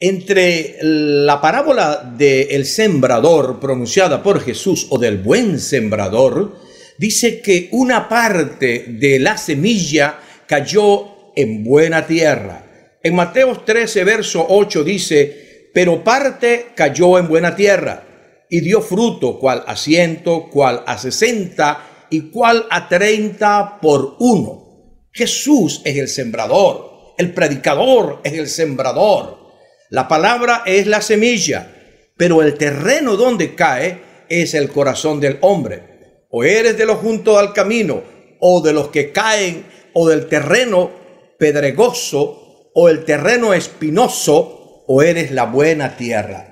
Entre la parábola del sembrador pronunciada por Jesús o del buen sembrador, dice que una parte de la semilla cayó en buena tierra. En Mateo 13, verso 8 dice, pero parte cayó en buena tierra y dio fruto, cual a ciento, cual a sesenta y cual a treinta por uno. Jesús es el sembrador, el predicador es el sembrador. La palabra es la semilla, pero el terreno donde cae es el corazón del hombre. O eres de los juntos al camino, o de los que caen, o del terreno pedregoso, o el terreno espinoso, o eres la buena tierra.